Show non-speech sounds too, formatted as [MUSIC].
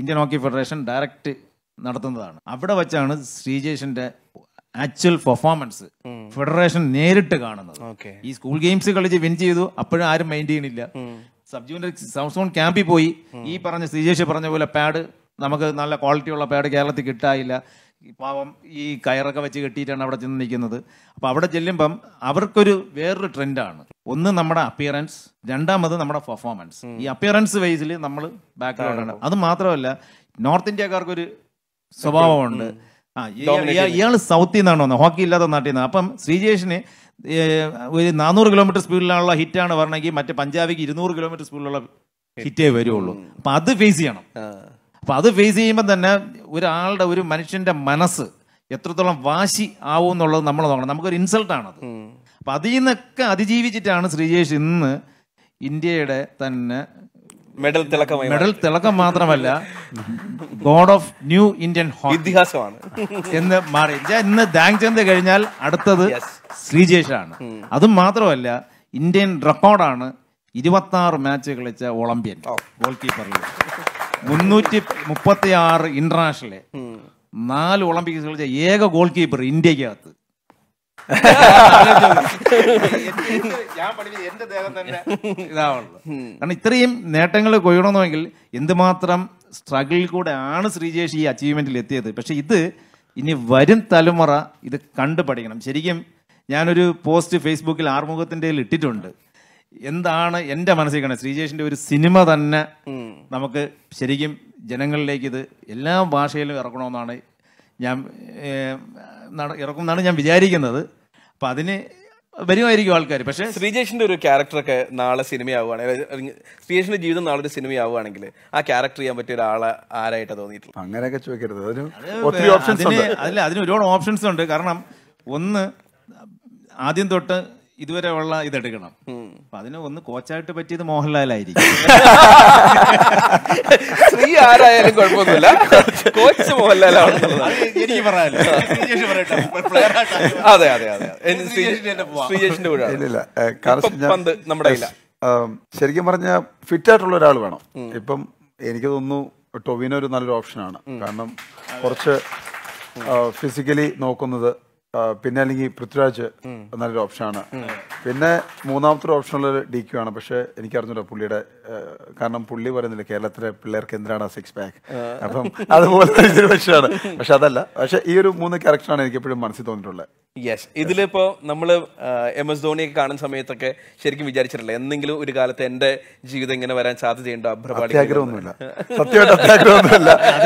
Indian hockey federation direct നടത്തുന്നതാണ് അവിടെ വെച്ചാണ് ശ്രീജേഷിന്റെ ആക്ച്വൽ പെർഫോമൻസ് ഫെഡറേഷൻ നേരിട്ട് കാണുന്നത് ഈ സ്കൂൾ ഗെയിംസ് കളിച്ച് വിൻ ചെയ്തു അപ്പോഴും ആരും മൈൻഡ് ചെയ്യണില്ല സബ് ജൂനിയർ സൗത്ത് സോൺ ക്യാമ്പിൽ പോയി ഈ പറഞ്ഞ ശ്രീജേഷ് പറഞ്ഞ പോലെ പാഡ് നമുക്ക് നല്ല ക്വാളിറ്റി ഉള്ള പാഡ് കേരളത്തിൽ കിട്ടായില്ല പാവം ഈ കയറൊക്കെ വെച്ച് കെട്ടിയിട്ടാണ് അവിടെ ചെന്ന് നിൽക്കുന്നത് അപ്പോൾ അവിടെ ചെല്ലുമ്പം അവർക്കൊരു വേറൊരു ട്രെൻഡാണ് ഒന്ന് നമ്മുടെ അപ്പിയറൻസ് രണ്ടാമത് നമ്മുടെ പെർഫോമൻസ് ഈ അപ്പിയറൻസ് വൈസിൽ നമ്മൾ ആണ് അത് മാത്രമല്ല നോർത്ത് ഇന്ത്യക്കാർക്കൊരു സ്വഭാവമുണ്ട് ആ ഇയാൾ സൗത്തിൽ നിന്നാണ് വന്നത് ഹോക്കി ഇല്ലാത്ത നാട്ടിൽ നിന്ന് അപ്പം ശ്രീജേഷിന് ഒരു നാനൂറ് കിലോമീറ്റർ സ്പീഡിലുള്ള ഹിറ്റാണ് പറഞ്ഞെങ്കിൽ മറ്റേ പഞ്ചാബിക്ക് ഇരുന്നൂറ് കിലോമീറ്റർ സ്പീഡിലുള്ള ഹിറ്റേ വരുള്ളൂ അപ്പം അത് ഫേസ് ചെയ്യണം അപ്പം അത് ഫേസ് ചെയ്യുമ്പോൾ തന്നെ ഒരാളുടെ ഒരു മനുഷ്യന്റെ മനസ്സ് എത്രത്തോളം വാശി ആവും എന്നുള്ളത് നമ്മൾ നോക്കണം നമുക്കൊരു ഇൻസൾട്ടാണത് അപ്പം അതിൽ നിന്നൊക്കെ അതിജീവിച്ചിട്ടാണ് ശ്രീജേഷ് ഇന്ന് ഇന്ത്യയുടെ തന്നെ മെഡൽ തിളക്കം മെഡൽ തിളക്കം മാത്രമല്ല ഗോഡ് ഓഫ് ന്യൂ ഇന്ത്യൻ ഇതിഹാസമാണ് എന്ന് മാറി ഇന്ന് ചന്ദ് കഴിഞ്ഞാൽ അടുത്തത് ശ്രീജേഷാണ് അതും മാത്രമല്ല ഇന്ത്യൻ റെക്കോർഡാണ് ഇരുപത്തി മാച്ച് കളിച്ച ഒളിമ്പ്യൻ ഗോൾ കീപ്പറിൽ മുന്നൂറ്റി മുപ്പത്തി ആറ് ഇന്റർനാഷണലെ നാല് ഒളിമ്പിക്സ് കളിച്ച ഏക ഗോൾ കീപ്പർ ഇന്ത്യക്കകത്ത് ഞാൻ എന്റെ ദേഹം തന്നെ കാരണം ഇത്രയും നേട്ടങ്ങൾ കൊയ്യണമെന്നുവെങ്കിൽ എന്തുമാത്രം സ്ട്രഗിളിൽ കൂടെ ആണ് ശ്രീജേഷ് ഈ അച്ചീവ്മെന്റിൽ എത്തിയത് പക്ഷെ ഇത് ഇനി വരും തലമുറ ഇത് കണ്ടു പഠിക്കണം ശരിക്കും ഞാനൊരു പോസ്റ്റ് ഫേസ്ബുക്കിൽ ആർമുഖത്തിൻ്റെ ഇട്ടിട്ടുണ്ട് എന്താണ് എൻ്റെ മനസ്സിൽ കാണുന്നത് ശ്രീജേഷിൻ്റെ ഒരു സിനിമ തന്നെ നമുക്ക് ശരിക്കും ജനങ്ങളിലേക്ക് ഇത് എല്ലാ ഭാഷയിലും ഇറക്കണമെന്നാണ് ഞാൻ ഇറക്കും ഞാൻ വിചാരിക്കുന്നത് അപ്പൊ അതിന് വരുമായിരിക്കും ആൾക്കാർ പക്ഷേ ശ്രീജേഷിന്റെ ഒരു ക്യാരക്ടറൊക്കെ നാളെ സിനിമയാവുകയാണെങ്കിൽ ശ്രീജേഷിന്റെ ജീവിതം നാളെ ഒരു സിനിമയാവുകയാണെങ്കിൽ ആ ക്യാരക്ടർ ചെയ്യാൻ പറ്റിയ ഒരാളെ ആരായിട്ടാ തോന്നിയിട്ടുള്ളത് അങ്ങനെയൊക്കെ ചോദിക്കരുത് ഒത്തിരി ഓപ്ഷൻസ് അതിന് അതിന് ഒരുപാട് ഓപ്ഷൻസ് ഉണ്ട് കാരണം ഒന്ന് ആദ്യം തൊട്ട് ഇതുവരെ ഉള്ള ഇതെടുക്കണം അപ്പൊ അതിന് ഒന്ന് കോച്ചായിട്ട് പറ്റിയത് മോഹൻലാലായിരിക്കും സ്ത്രീ ആരായാലും കുഴപ്പമൊന്നുമില്ല കോച്ച് മോഹൻലാലാണ് എനിക്ക് പറയാനില്ല അതെ അതെ അതെ ശ്രീജേഷിന്റെ കൂടെ പന്ത് നമ്മുടെ ശരിക്കും പറഞ്ഞ ഫിറ്റ് ആയിട്ടുള്ള ഒരാൾ വേണം ഇപ്പം എനിക്ക് തോന്നുന്നു ടൊവിനോ ഒരു നല്ലൊരു ഓപ്ഷനാണ് കാരണം കുറച്ച് ഫിസിക്കലി നോക്കുന്നത് പിന്നെ അല്ലെങ്കിൽ പൃഥ്വിരാജ് നല്ലൊരു ഓപ്ഷനാണ് പിന്നെ മൂന്നാമത്തെ ഓപ്ഷനുള്ള ഡി ക്യു ആണ് പക്ഷെ എനിക്കറിഞ്ഞൂടാ പുള്ളിയുടെ കാരണം പുള്ളി പറയുന്നില്ല കേരളത്തിലെ പിള്ളേർക്ക് എന്തിനാണ് സിക്സ് പാക്ക് അപ്പം അതുപോലെ ഒരു പക്ഷെ അതല്ല പക്ഷെ ഈ ഒരു മൂന്ന് ക്യാരക്ടറാണ് എനിക്ക് എപ്പോഴും മനസ്സിൽ തോന്നിയിട്ടുള്ളത് യെസ് ഇതിലിപ്പോ നമ്മൾ എം എസ് ധോണിയൊക്കെ കാണുന്ന സമയത്തൊക്കെ ശരിക്കും വിചാരിച്ചിട്ടില്ല എന്തെങ്കിലും ഒരു കാലത്ത് എന്റെ ജീവിതം ഇങ്ങനെ വരാൻ സാധ്യതയുണ്ടോ അഭ്രപാടി ആഗ്രഹമൊന്നുമില്ല സത്യമായിട്ട് അത്യാഗ്രഹമൊന്നുമില്ല [LAUGHS]